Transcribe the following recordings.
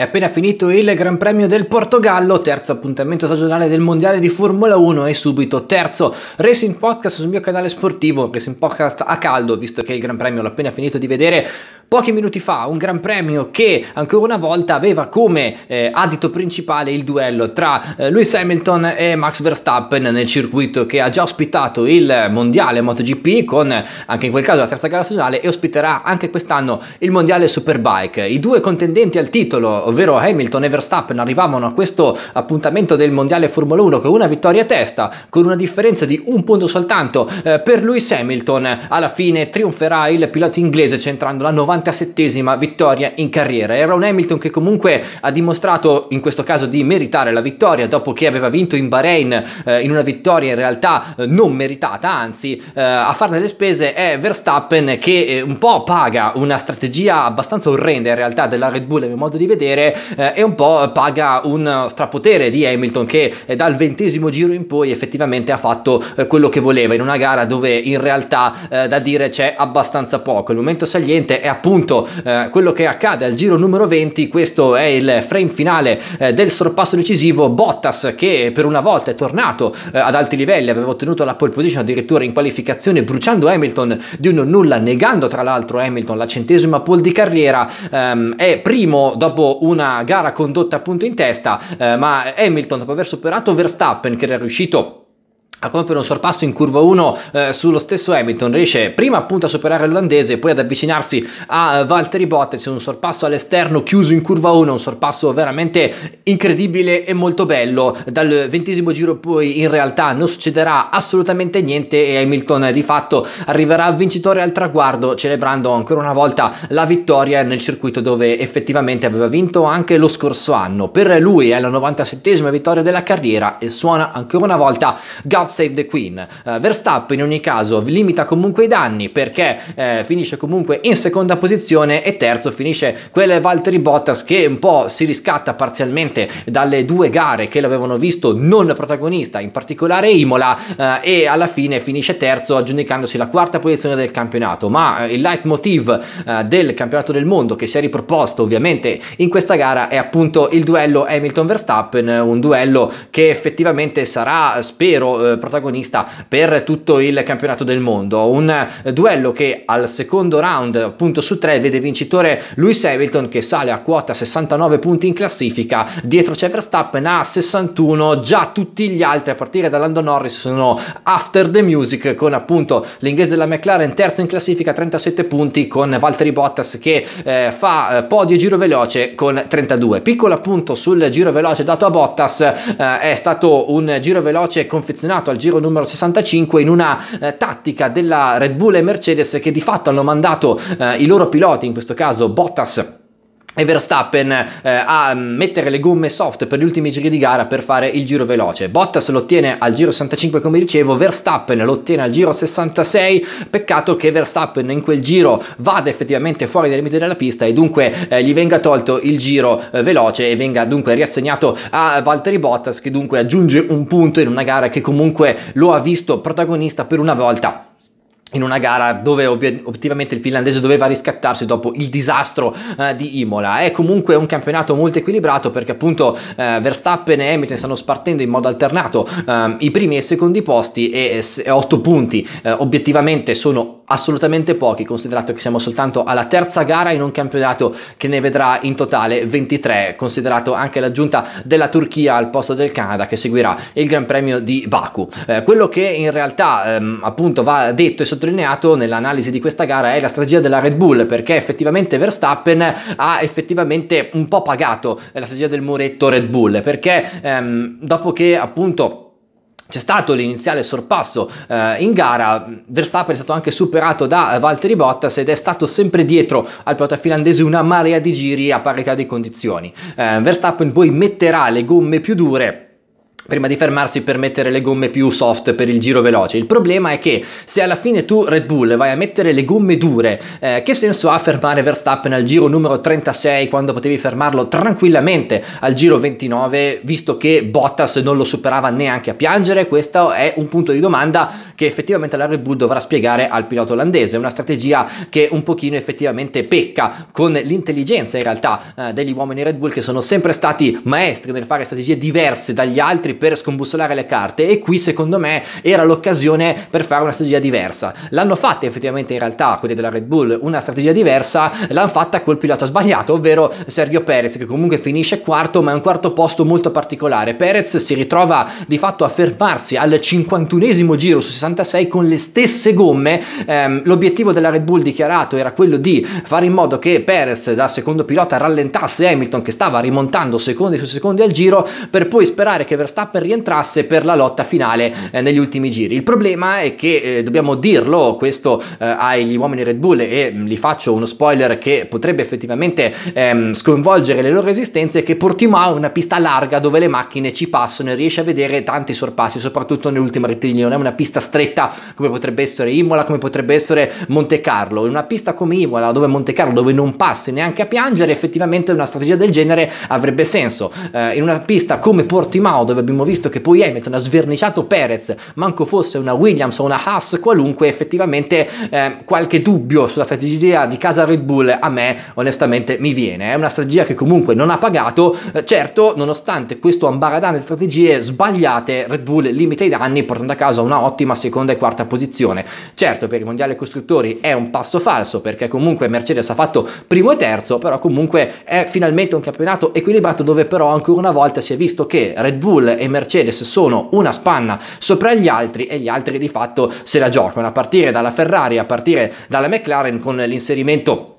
È appena finito il Gran Premio del Portogallo, terzo appuntamento stagionale del Mondiale di Formula 1 e subito terzo Racing Podcast sul mio canale sportivo, Racing Podcast a caldo, visto che il Gran Premio l'ho appena finito di vedere, pochi minuti fa un gran premio che ancora una volta aveva come eh, adito principale il duello tra eh, Lewis Hamilton e Max Verstappen nel circuito che ha già ospitato il mondiale MotoGP con anche in quel caso la terza gara stagionale e ospiterà anche quest'anno il mondiale Superbike. I due contendenti al titolo, ovvero Hamilton e Verstappen, arrivavano a questo appuntamento del mondiale Formula 1 con una vittoria a testa, con una differenza di un punto soltanto eh, per Lewis Hamilton. Alla fine trionferà il pilota inglese centrando la 90 97esima vittoria in carriera. Era un Hamilton che comunque ha dimostrato in questo caso di meritare la vittoria dopo che aveva vinto in Bahrain eh, in una vittoria in realtà eh, non meritata, anzi eh, a farne le spese è Verstappen che eh, un po' paga una strategia abbastanza orrenda in realtà della Red Bull a mio modo di vedere eh, e un po' paga un strapotere di Hamilton che eh, dal ventesimo giro in poi effettivamente ha fatto quello che voleva in una gara dove in realtà da dire c'è abbastanza poco. Il momento saliente è appunto appunto eh, quello che accade al giro numero 20, questo è il frame finale eh, del sorpasso decisivo, Bottas che per una volta è tornato eh, ad alti livelli, aveva ottenuto la pole position addirittura in qualificazione bruciando Hamilton di un nulla, negando tra l'altro Hamilton la centesima pole di carriera, ehm, è primo dopo una gara condotta appunto in testa, eh, ma Hamilton dopo aver superato Verstappen che era riuscito a compiere un sorpasso in curva 1 eh, sullo stesso Hamilton riesce prima appunto a superare l'olandese e poi ad avvicinarsi a eh, Valtteri Bottas un sorpasso all'esterno chiuso in curva 1 un sorpasso veramente incredibile e molto bello dal ventesimo giro poi in realtà non succederà assolutamente niente e Hamilton di fatto arriverà vincitore al traguardo celebrando ancora una volta la vittoria nel circuito dove effettivamente aveva vinto anche lo scorso anno per lui è la 97esima vittoria della carriera e suona ancora una volta Gazz Save the Queen. Uh, Verstappen in ogni caso limita comunque i danni perché eh, finisce comunque in seconda posizione e terzo finisce quel Valtteri Bottas che un po' si riscatta parzialmente dalle due gare che l'avevano visto non protagonista, in particolare Imola, eh, e alla fine finisce terzo aggiudicandosi la quarta posizione del campionato. Ma eh, il leitmotiv eh, del campionato del mondo che si è riproposto ovviamente in questa gara è appunto il duello Hamilton-Verstappen, un duello che effettivamente sarà, spero, eh, protagonista per tutto il campionato del mondo. Un eh, duello che al secondo round, appunto su tre, vede vincitore Lewis Hamilton che sale a quota 69 punti in classifica, dietro c'è Verstappen a 61, già tutti gli altri a partire da Lando Norris sono after the music con appunto l'inglese della McLaren terzo in classifica 37 punti con Valtteri Bottas che eh, fa eh, podio giro veloce con 32. Piccolo appunto sul giro veloce dato a Bottas, eh, è stato un giro veloce confezionato al giro numero 65 in una eh, tattica della Red Bull e Mercedes che di fatto hanno mandato eh, i loro piloti, in questo caso Bottas e Verstappen eh, a mettere le gomme soft per gli ultimi giri di gara per fare il giro veloce. Bottas lo ottiene al giro 65 come dicevo, Verstappen lo ottiene al giro 66, peccato che Verstappen in quel giro vada effettivamente fuori dai limiti della pista e dunque eh, gli venga tolto il giro eh, veloce e venga dunque riassegnato a Valtteri Bottas che dunque aggiunge un punto in una gara che comunque lo ha visto protagonista per una volta in una gara dove obiettivamente il finlandese doveva riscattarsi dopo il disastro eh, di Imola. È comunque un campionato molto equilibrato perché appunto eh, Verstappen e Hamilton stanno spartendo in modo alternato eh, i primi e i secondi posti e 8 punti eh, obiettivamente sono assolutamente pochi, considerato che siamo soltanto alla terza gara in un campionato che ne vedrà in totale 23, considerato anche l'aggiunta della Turchia al posto del Canada che seguirà il Gran Premio di Baku. Eh, quello che in realtà ehm, appunto va detto e sottolineato nell'analisi di questa gara è la strategia della Red Bull, perché effettivamente Verstappen ha effettivamente un po' pagato la strategia del muretto Red Bull, perché ehm, dopo che appunto c'è stato l'iniziale sorpasso eh, in gara, Verstappen è stato anche superato da eh, Valtteri Bottas ed è stato sempre dietro al pilota finlandese una marea di giri a parità di condizioni. Eh, Verstappen poi metterà le gomme più dure prima di fermarsi per mettere le gomme più soft per il giro veloce. Il problema è che se alla fine tu Red Bull vai a mettere le gomme dure, eh, che senso ha fermare Verstappen al giro numero 36 quando potevi fermarlo tranquillamente al giro 29 visto che Bottas non lo superava neanche a piangere? Questo è un punto di domanda che effettivamente la Red Bull dovrà spiegare al pilota olandese, una strategia che un pochino effettivamente pecca con l'intelligenza in realtà eh, degli uomini Red Bull che sono sempre stati maestri nel fare strategie diverse dagli altri altri per scombussolare le carte e qui secondo me era l'occasione per fare una strategia diversa. L'hanno fatta effettivamente in realtà quelli della Red Bull una strategia diversa, l'hanno fatta col pilota sbagliato, ovvero Sergio Perez che comunque finisce quarto ma è un quarto posto molto particolare. Perez si ritrova di fatto a fermarsi al 51esimo giro su 66 con le stesse gomme. Eh, l'obiettivo della Red Bull dichiarato era quello di fare in modo che Perez da secondo pilota rallentasse Hamilton che stava rimontando secondi su secondi al giro per poi sperare che Verstappen Verstappen rientrasse per la lotta finale eh, negli ultimi giri. Il problema è che, eh, dobbiamo dirlo, questo eh, agli uomini Red Bull e gli mm, faccio uno spoiler che potrebbe effettivamente ehm, sconvolgere le loro esistenze, che Portimao è una pista larga dove le macchine ci passano e riesce a vedere tanti sorpassi, soprattutto nell'ultima rettilineo non è una pista stretta come potrebbe essere Imola, come potrebbe essere Monte Carlo, in una pista come Imola dove Monte Carlo dove non passi neanche a piangere, effettivamente una strategia del genere avrebbe senso. Eh, in una pista come Portimao dove abbiamo visto che poi Hamilton ha sverniciato Perez, manco fosse una Williams o una Haas qualunque, effettivamente eh, qualche dubbio sulla strategia di casa Red Bull a me onestamente mi viene. È una strategia che comunque non ha pagato, eh, certo nonostante questo ambaradane di strategie sbagliate Red Bull limita i danni portando a casa una ottima seconda e quarta posizione. Certo per il Mondiale Costruttori è un passo falso perché comunque Mercedes ha fatto primo e terzo, però comunque è finalmente un campionato equilibrato dove però ancora una volta si è visto che Red Bull e Mercedes sono una spanna sopra gli altri e gli altri di fatto se la giocano a partire dalla Ferrari, a partire dalla McLaren con l'inserimento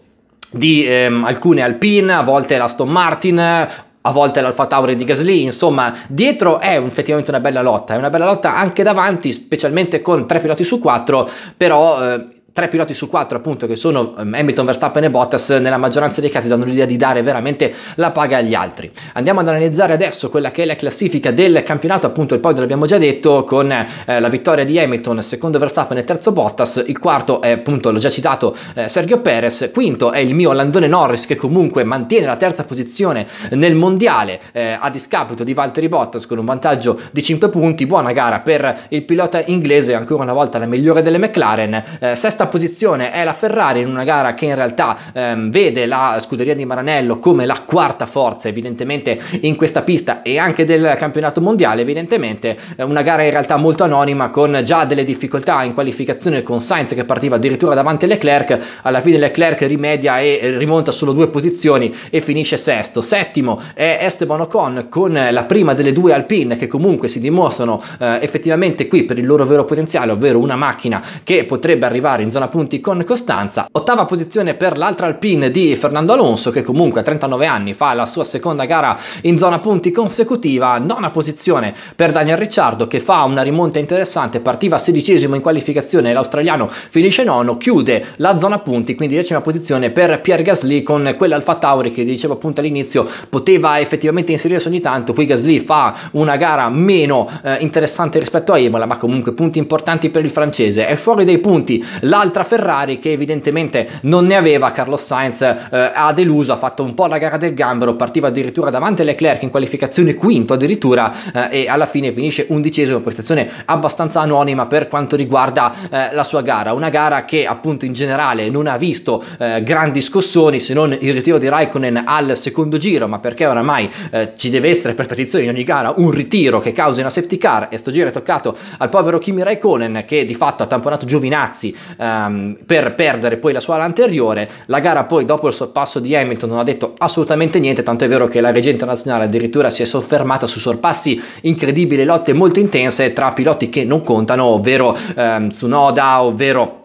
di ehm, alcune Alpine, a volte l'Aston Martin, a volte l'Alfa Tauri di Gasly, insomma, dietro è effettivamente una bella lotta, è una bella lotta anche davanti, specialmente con tre piloti su quattro, però eh, tre piloti su quattro appunto che sono ehm, Hamilton, Verstappen e Bottas nella maggioranza dei casi danno l'idea di dare veramente la paga agli altri andiamo ad analizzare adesso quella che è la classifica del campionato appunto il podio l'abbiamo già detto con eh, la vittoria di Hamilton secondo Verstappen e terzo Bottas il quarto è appunto l'ho già citato eh, Sergio Perez quinto è il mio Landone Norris che comunque mantiene la terza posizione nel mondiale eh, a discapito di Valtteri Bottas con un vantaggio di 5 punti buona gara per il pilota inglese ancora una volta la migliore delle McLaren eh, sesta Sesta posizione è la Ferrari in una gara che in realtà ehm, vede la scuderia di Maranello come la quarta forza evidentemente in questa pista e anche del campionato mondiale evidentemente eh, una gara in realtà molto anonima con già delle difficoltà in qualificazione con Sainz che partiva addirittura davanti Leclerc alla fine Leclerc rimedia e eh, rimonta solo due posizioni e finisce sesto settimo è Esteban Ocon con la prima delle due Alpine che comunque si dimostrano eh, effettivamente qui per il loro vero potenziale ovvero una macchina che potrebbe arrivare in zona punti con costanza. Ottava posizione per l'altra Alpine di Fernando Alonso che comunque a 39 anni fa la sua seconda gara in zona punti consecutiva. Nona posizione per Daniel Ricciardo che fa una rimonta interessante, partiva sedicesimo in qualificazione, l'australiano finisce nono, chiude la zona punti, quindi decima posizione per Pierre Gasly con quell'Alfa Tauri che dicevo appunto all'inizio poteva effettivamente inserirsi ogni tanto, qui Gasly fa una gara meno eh, interessante rispetto a Imola, ma comunque punti importanti per il francese. È fuori dai punti la l'altra Ferrari che evidentemente non ne aveva, Carlos Sainz eh, ha deluso, ha fatto un po' la gara del gambero, partiva addirittura davanti a Leclerc in qualificazione quinto addirittura eh, e alla fine finisce undicesimo, prestazione abbastanza anonima per quanto riguarda eh, la sua gara, una gara che appunto in generale non ha visto eh, grandi scossoni se non il ritiro di Raikkonen al secondo giro, ma perché oramai eh, ci deve essere per tradizione in ogni gara un ritiro che causa una safety car e sto giro è toccato al povero Kimi Raikkonen che di fatto ha tamponato Giovinazzi eh, um, per perdere poi la sua ala anteriore. La gara poi dopo il sorpasso di Hamilton non ha detto assolutamente niente, tanto è vero che la regia internazionale addirittura si è soffermata su sorpassi incredibili, lotte molto intense tra piloti che non contano, ovvero um, Tsunoda, ovvero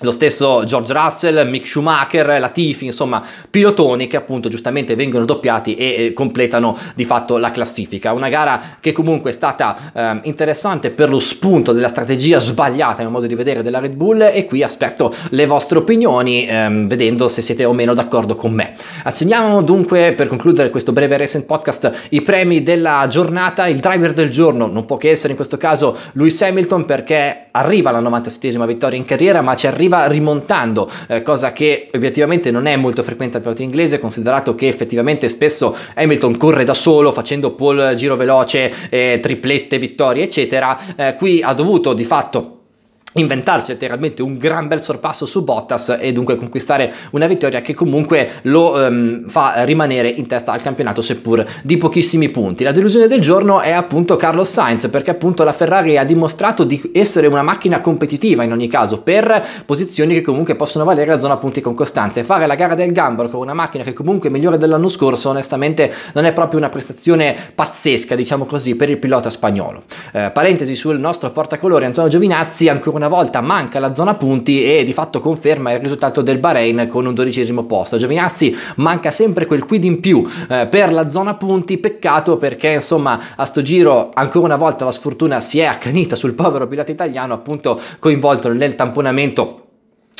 lo stesso George Russell, Mick Schumacher, Latifi, insomma, pilotoni che appunto giustamente vengono doppiati e, completano di fatto la classifica. Una gara che comunque è stata eh, interessante per lo spunto della strategia sbagliata, a mio modo di vedere, della Red Bull e qui aspetto le vostre opinioni, ehm, vedendo se siete o meno d'accordo con me. Assegniamo dunque, per concludere questo breve recent Podcast, i premi della giornata. Il driver del giorno non può che essere in questo caso Lewis Hamilton perché arriva alla 97esima vittoria in carriera, ma ci arriva arriva rimontando, eh, cosa che obiettivamente non è molto frequente al pilota inglese, considerato che effettivamente spesso Hamilton corre da solo facendo pole giro veloce, eh, triplette, vittorie, eccetera. Eh, qui ha dovuto di fatto inventarsi letteralmente un gran bel sorpasso su Bottas e dunque conquistare una vittoria che comunque lo ehm, fa rimanere in testa al campionato seppur di pochissimi punti. La delusione del giorno è appunto Carlos Sainz perché appunto la Ferrari ha dimostrato di essere una macchina competitiva in ogni caso per posizioni che comunque possono valere la zona punti con costanza e fare la gara del Gambro con una macchina che comunque è migliore dell'anno scorso onestamente non è proprio una prestazione pazzesca diciamo così per il pilota spagnolo. Eh, parentesi sul nostro portacolore Antonio Giovinazzi ancora una una volta manca la zona punti e di fatto conferma il risultato del Bahrain con un dodicesimo posto. Giovinazzi manca sempre quel quid in più eh, per la zona punti, peccato perché insomma a sto giro ancora una volta la sfortuna si è accanita sul povero pilota italiano appunto coinvolto nel tamponamento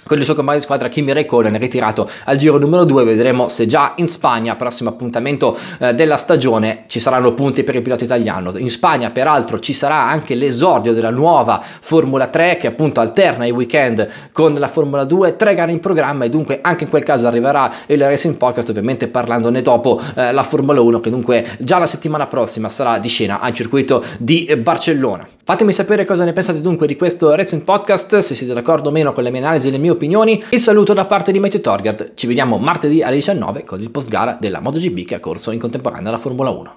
con il suo compagno di squadra Kimi Raikkonen ritirato al giro numero 2 vedremo se già in Spagna prossimo appuntamento eh, della stagione ci saranno punti per il pilota italiano in Spagna peraltro ci sarà anche l'esordio della nuova Formula 3 che appunto alterna i weekend con la Formula 2 tre gare in programma e dunque anche in quel caso arriverà il Racing Pocket ovviamente parlandone dopo eh, la Formula 1 che dunque già la settimana prossima sarà di scena al circuito di Barcellona fatemi sapere cosa ne pensate dunque di questo Racing Podcast se siete d'accordo o meno con la mia analisi e le mie opinioni. Il saluto da parte di Matteo Torgard. Ci vediamo martedì alle 19 con il post gara della MotoGP che ha corso in contemporanea alla Formula 1.